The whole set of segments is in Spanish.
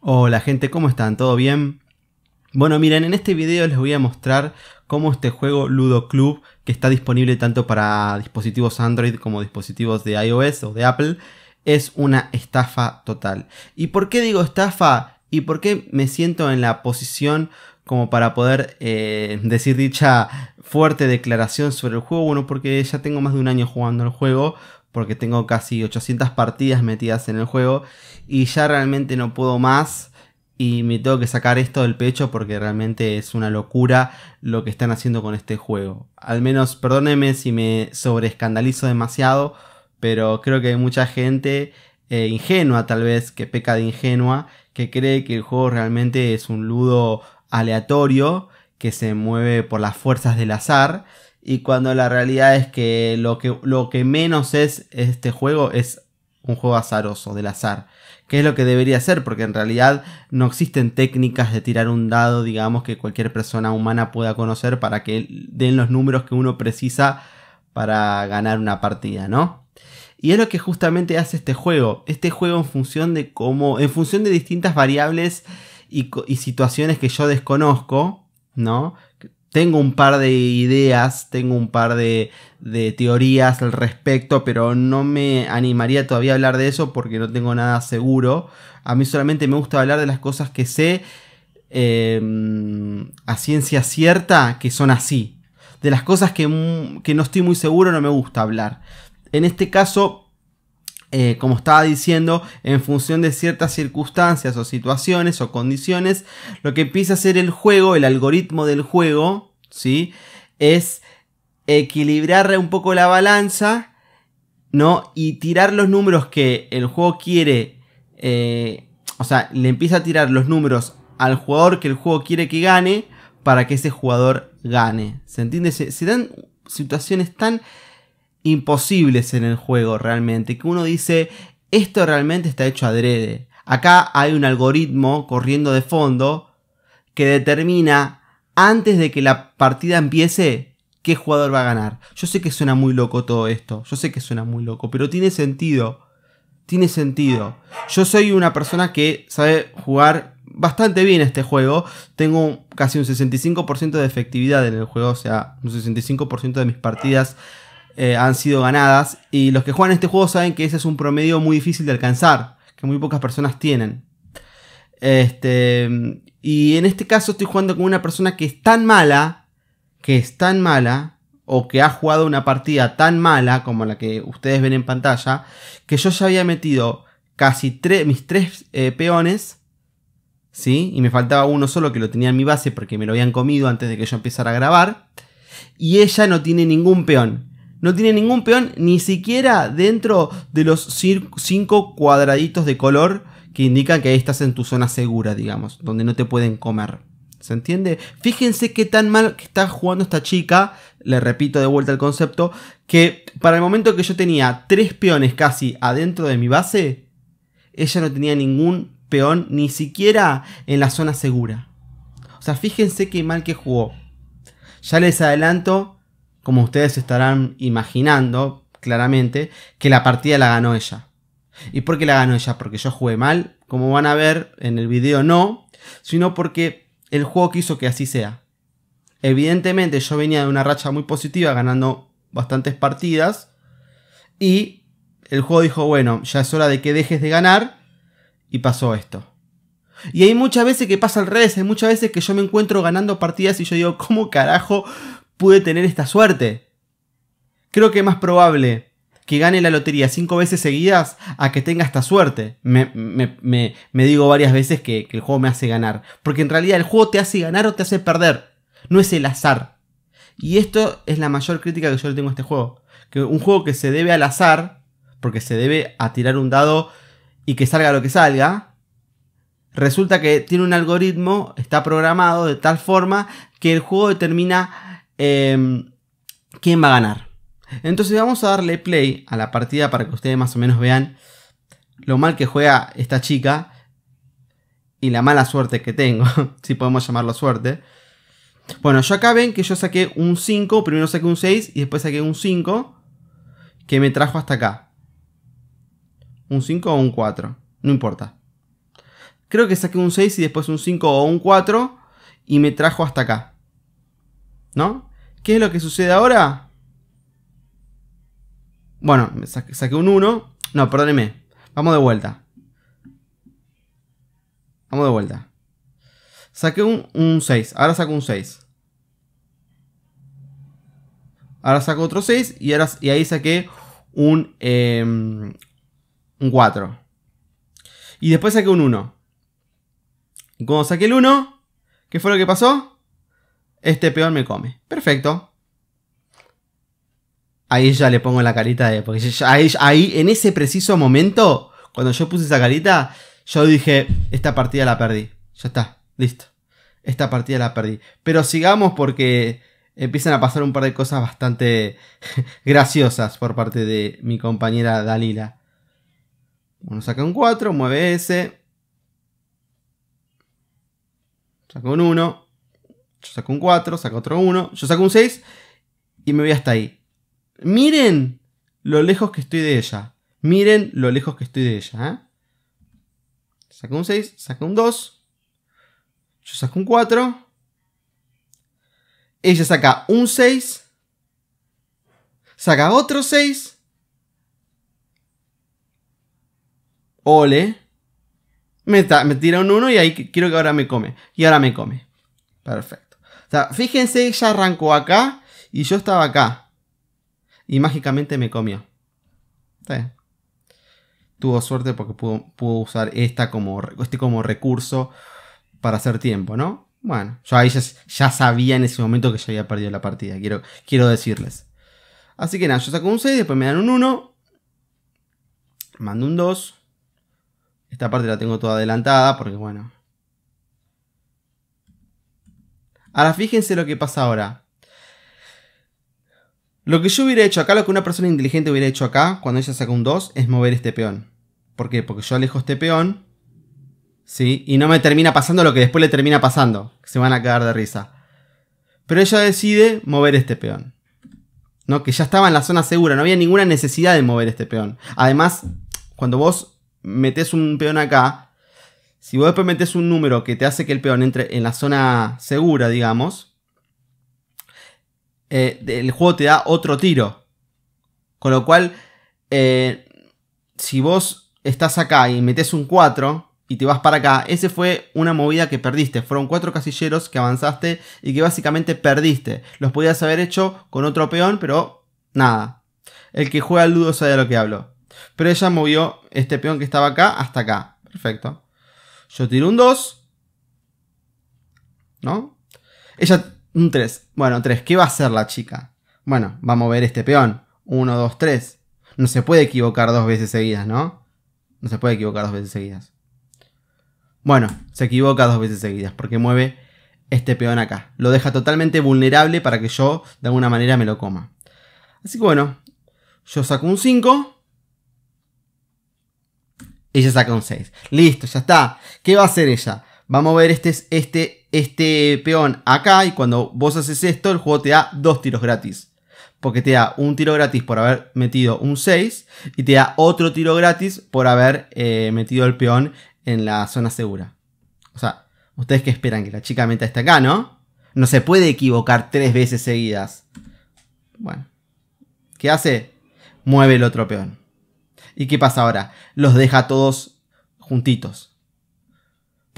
Hola gente, ¿cómo están? ¿Todo bien? Bueno, miren, en este video les voy a mostrar cómo este juego Ludo Club, que está disponible tanto para dispositivos Android como dispositivos de iOS o de Apple, es una estafa total. ¿Y por qué digo estafa? ¿Y por qué me siento en la posición como para poder eh, decir dicha fuerte declaración sobre el juego? Bueno, porque ya tengo más de un año jugando el juego, porque tengo casi 800 partidas metidas en el juego y ya realmente no puedo más y me tengo que sacar esto del pecho porque realmente es una locura lo que están haciendo con este juego. Al menos perdónenme si me sobreescandalizo demasiado, pero creo que hay mucha gente eh, ingenua tal vez, que peca de ingenua, que cree que el juego realmente es un ludo aleatorio que se mueve por las fuerzas del azar y cuando la realidad es que lo que, lo que menos es este juego es un juego azaroso, del azar. Que es lo que debería ser, porque en realidad no existen técnicas de tirar un dado, digamos, que cualquier persona humana pueda conocer para que den los números que uno precisa para ganar una partida, ¿no? Y es lo que justamente hace este juego. Este juego en función de cómo, en función de distintas variables y, y situaciones que yo desconozco, ¿no? tengo un par de ideas, tengo un par de, teorías al respecto, pero no me animaría todavía a hablar de eso porque no tengo nada seguro. A mí solamente me gusta hablar de las cosas que sé em, a ciencia cierta que son así. De las cosas mm, que, no estoy muy seguro no me gusta hablar. En este caso, eh, como estaba diciendo, en función de ciertas circunstancias o situaciones o condiciones, lo que empieza a ser el juego, el algoritmo del juego, ¿sí? Es equilibrar un poco la balanza, ¿no? Y tirar los números que el juego quiere, eh, o sea, le empieza a tirar los números al jugador que el juego quiere que gane para que ese jugador gane. ¿Se entiende? Se, se dan situaciones tan imposibles en el juego realmente que uno dice, esto realmente está hecho adrede. Acá hay un algoritmo corriendo de fondo que determina antes de que la partida empiece qué jugador va a ganar. Yo sé que suena muy loco todo esto, yo sé que suena muy loco, pero tiene sentido. Tiene sentido. Yo soy una persona que sabe jugar bastante bien este juego. Tengo casi un 65% de efectividad en el juego, o sea, un 65% de mis partidas eh, han sido ganadas. Y los que juegan este juego saben que ese es un promedio muy difícil de alcanzar, que muy pocas personas tienen. Este, y en este caso estoy jugando con una persona que es tan mala, que es tan mala, o que ha jugado una partida tan mala como la que ustedes ven en pantalla, que yo ya había metido casi mis tres eh, peones, ¿sí? Y me faltaba uno solo que lo tenía en mi base porque me lo habían comido antes de que yo empezara a grabar. Y ella no tiene ningún peón. No tiene ningún peón ni siquiera dentro de los cinco cuadraditos de color que indican que ahí estás en tu zona segura, digamos, donde no te pueden comer. ¿Se entiende? Fíjense qué tan mal que está jugando esta chica, le repito de vuelta el concepto, que para el momento que yo tenía tres peones casi adentro de mi base, ella no tenía ningún peón ni siquiera en la zona segura. O sea, fíjense qué mal que jugó. Ya les adelanto, como ustedes estarán imaginando claramente, que la partida la ganó ella. ¿Y por qué la ganó ella? Porque yo jugué mal. Como van a ver en el video, no. Sino porque el juego quiso que así sea. Evidentemente yo venía de una racha muy positiva, ganando bastantes partidas. Y el juego dijo, bueno, ya es hora de que dejes de ganar. Y pasó esto. Y hay muchas veces que pasa al revés, hay muchas veces que yo me encuentro ganando partidas y yo digo, ¿cómo carajo pude tener esta suerte? Creo que es más probable que gane la lotería cinco veces seguidas a que tenga esta suerte. Me, digo varias veces que, el juego me hace ganar. Porque en realidad el juego te hace ganar o te hace perder. No es el azar. Y esto es la mayor crítica que yo le tengo a este juego. Que un juego que se debe al azar, porque se debe a tirar un dado y que salga lo que salga, resulta que tiene un algoritmo, está programado de tal forma que el juego determina em, quién va a ganar. Entonces vamos a darle play a la partida para que ustedes más o menos vean lo mal que juega esta chica y la mala suerte que tengo, si podemos llamarlo suerte. Bueno, yo acá ven que yo saqué un 5, primero saqué un 6 y después saqué un 5 que me trajo hasta acá. Un 5 o un 4, no importa. Creo que saqué un 6 y después un 5 o un 4 y me trajo hasta acá. ¿No? ¿Qué es lo que sucede ahora? Bueno, saqué un 1. No, perdóneme. Vamos de vuelta. Vamos de vuelta. Saqué un, 6. Ahora saco un 6. Ahora saco otro 6 y, y ahí saqué un, em, un 4. Y después saqué un 1. Y cuando saqué el 1, ¿qué fue lo que pasó? Este peón me come. Perfecto. Ahí ya le pongo la carita de. Porque ahí, en ese preciso momento, cuando yo puse esa carita, yo dije: Esta partida la perdí. Ya está, listo. Esta partida la perdí. Pero sigamos porque empiezan a pasar un par de cosas bastante graciosas por parte de mi compañera Dalila. Uno saca un 4, mueve ese. Saca un 1. Yo saco un 4, saco otro 1. Yo saco un 6 y me voy hasta ahí. Miren lo lejos que estoy de ella. Miren lo lejos que estoy de ella. ¿eh? Saca un 6, saca un 2. Yo saco un 4. Ella saca un 6. Saca otro 6. Ole. Me, me, tira un 1 y ahí quiero que ahora me come. Y ahora me come. Perfecto. O sea, fíjense, ella arrancó acá y yo estaba acá y mágicamente me comió. Tuvo suerte porque pudo, usar esta como, este como recurso para hacer tiempo, ¿no? Bueno, yo ahí ya, sabía en ese momento que ya había perdido la partida, quiero, quiero decirles. Así que nada, yo saco un 6, después me dan un 1. Mando un 2. Esta parte la tengo toda adelantada porque bueno. Ahora fíjense lo que pasa ahora. Lo que yo hubiera hecho acá, lo que una persona inteligente hubiera hecho acá, cuando ella saca un 2, es mover este peón. ¿Por qué? Porque yo alejo este peón. ¿Sí? Y no me termina pasando lo que después le termina pasando. se van a quedar de risa. Pero ella decide mover este peón. ¿No? Que ya estaba en la zona segura. No había ninguna necesidad de mover este peón. Además, cuando vos metes un peón acá. Si vos después metes un número que te hace que el peón entre en la zona segura, digamos eh, el juego te da otro tiro. Con lo cual, eh, si vos estás acá y metes un 4 y te vas para acá, ese fue una movida que perdiste. Fueron 4 casilleros que avanzaste y que básicamente perdiste. Los podías haber hecho con otro peón, pero nada. El que juega al ludo sabe de lo que hablo. Pero ella movió este peón que estaba acá hasta acá. Perfecto. Yo tiro un 2. ¿No? Ella un 3. Bueno, 3. ¿Qué va a hacer la chica? Bueno, va a mover este peón. 1, 2, 3. No se puede equivocar dos veces seguidas, ¿no? No se puede equivocar dos veces seguidas. Bueno, se equivoca dos veces seguidas porque mueve este peón acá. Lo deja totalmente vulnerable para que yo de alguna manera me lo coma. Así que bueno, yo saco un 5. Ella saca un 6. Listo, ya está. ¿Qué va a hacer ella? Va a mover este, este este peón acá y cuando vos haces esto, el juego te da dos tiros gratis. Porque te da un tiro gratis por haber metido un 6 y te da otro tiro gratis por haber eh, metido el peón en la zona segura. O sea, ustedes que esperan que la chica meta está acá, ¿no? No se puede equivocar tres veces seguidas. Bueno, ¿qué hace? Mueve el otro peón. ¿Y qué pasa ahora? Los deja todos juntitos.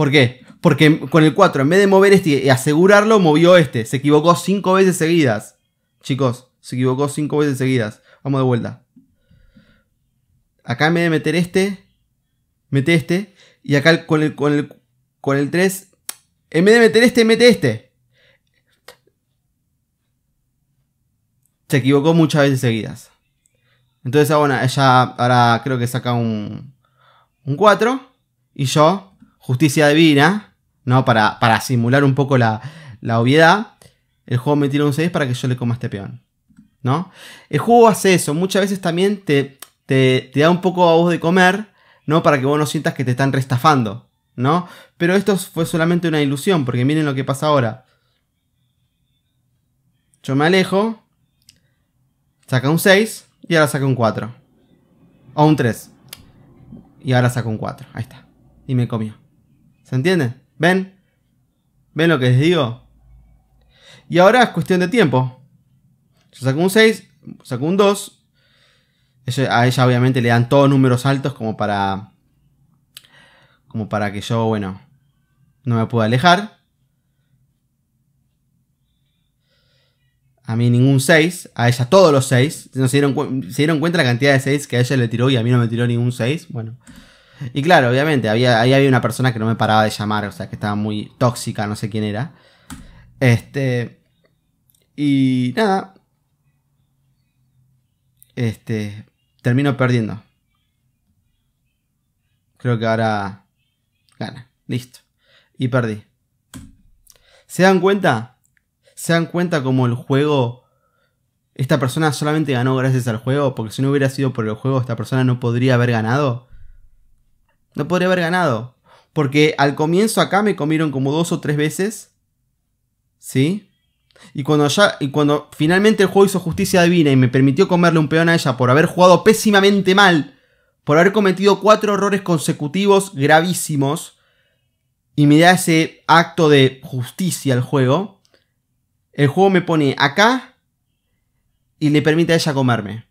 ¿Por qué? Porque con el 4, en vez de mover este y asegurarlo, movió este. Se equivocó 5 veces seguidas. Chicos, se equivocó 5 veces seguidas. Vamos de vuelta. Acá en vez de meter este, mete este. Y acá con el, con el, 3, en vez de meter este, mete este. Se equivocó muchas veces seguidas. Entonces ahora, ella ahora creo que saca un, un 4. Y yo justicia divina, ¿no? Para, para simular un poco la, la obviedad, el juego me tira un 6 para que yo le coma este peón, ¿no? El juego hace eso, muchas veces también te, te, te da un poco a vos de comer, ¿no? Para que vos no sientas que te están restafando, ¿no? Pero esto fue solamente una ilusión, porque miren lo que pasa ahora. Yo me alejo, saca un 6 y ahora saca un 4. O un 3. Y ahora saca un 4. Ahí está. Y me comió. ¿Se entiende? ¿Ven? ¿Ven lo que les digo? Y ahora es cuestión de tiempo. Yo saco un 6, saco un 2. A ella obviamente le dan todos números altos como para... Como para que yo, bueno, no me pueda alejar. A mí ningún 6, a ella todos los 6. se dieron cuenta la cantidad de 6 que a ella le tiró y a mí no me tiró ningún 6. Bueno, y claro, obviamente, había, ahí había una persona que no me paraba de llamar, o sea, que estaba muy tóxica, no sé quién era. Este. Y nada. Este. Termino perdiendo. Creo que ahora. Gana. Listo. Y perdí. ¿Se dan cuenta? ¿Se dan cuenta como el juego esta persona solamente ganó gracias al juego, porque si no hubiera sido por el juego, esta persona no podría haber ganado. No podría haber ganado. Porque al comienzo acá me comieron como dos o tres veces. ¿Sí? Y cuando, ya, y cuando finalmente el juego hizo justicia divina y me permitió comerle un peón a ella por haber jugado pésimamente mal, por haber cometido cuatro errores consecutivos gravísimos, y me da ese acto de justicia al juego, el juego me pone acá y le permite a ella comerme.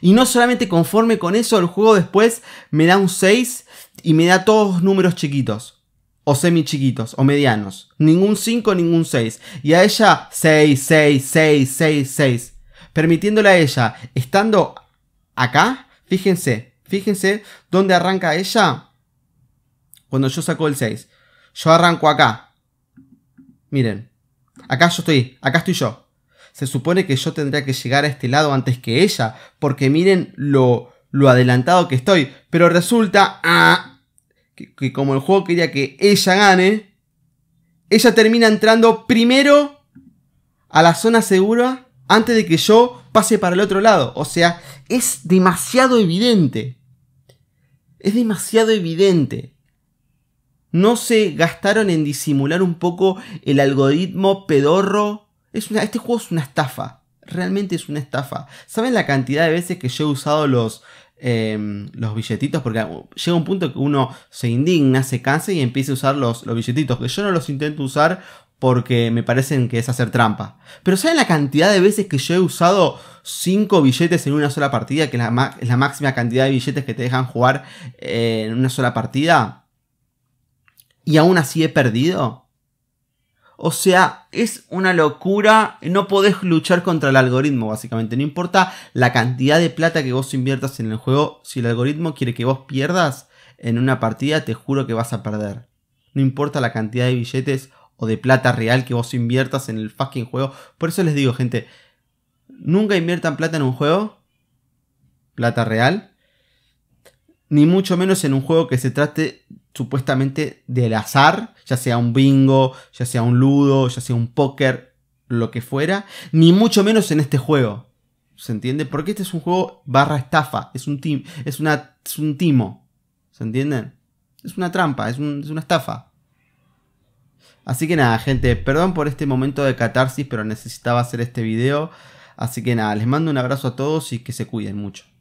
Y no solamente conforme con eso, el juego después me da un 6 y me da todos números chiquitos. O semi chiquitos, o medianos. Ningún 5, ningún 6. Y a ella 6, 6, 6, 6, 6. Permitiéndole a ella, estando acá, fíjense, fíjense dónde arranca ella cuando yo saco el 6. Yo arranco acá. Miren, acá yo estoy, acá estoy yo. Se supone que yo tendría que llegar a este lado antes que ella, porque miren lo, lo adelantado que estoy. Pero resulta ah, que, como el juego quería que ella gane, ella termina entrando primero a la zona segura antes de que yo pase para el otro lado. O sea, es demasiado evidente. Es demasiado evidente. No se gastaron en disimular un poco el algoritmo pedorro. Es este juego es una estafa. Realmente es una estafa. ¿Saben la cantidad de veces que yo he usado los, Em, los billetitos, porque llega un punto que uno se indigna, se cansa y empieza a usar los, los billetitos, que yo no los intento usar porque me parecen que es hacer trampa. Pero ¿saben la cantidad de veces que yo he usado 5 billetes en una sola partida? Que es la, máxima cantidad de billetes que te dejan jugar eh, en una sola partida. Y aún así he perdido. O sea, es una locura. No podés luchar contra el algoritmo, básicamente. No importa la cantidad de plata que vos inviertas en el juego. Si el algoritmo quiere que vos pierdas en una partida, te juro que vas a perder. No importa la cantidad de billetes o de plata real que vos inviertas en el fucking juego. Por eso les digo, gente, nunca inviertan plata en un juego. Plata real. Ni mucho menos en un juego que se trate supuestamente del azar, ya sea un bingo, ya sea un ludo, ya sea un póker, lo que fuera, ni mucho menos en este juego. ¿Se entiende? Porque este es un juego barra estafa, es un, es una, es un timo. ¿Se entienden? Es una trampa, es, es una estafa. Así que nada, gente, perdón por este momento de catarsis, pero necesitaba hacer este video. Así que nada, les mando un abrazo a todos y que se cuiden mucho.